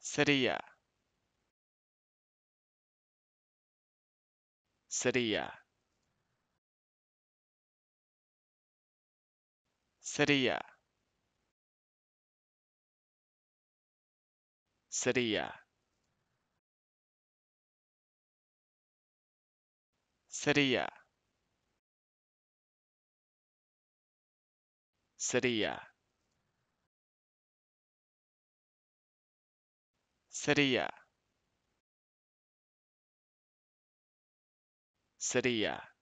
sería, sería, sería, sería. sería sería sería sería